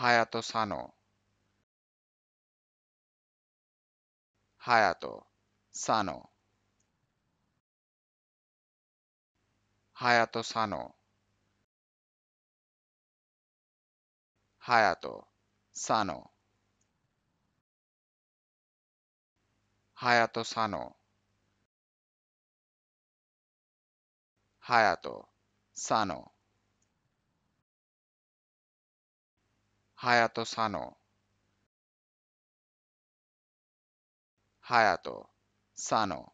隼人佐野はやと野隼人佐野隼人佐野隼人佐はやと佐野とさのはやとさの。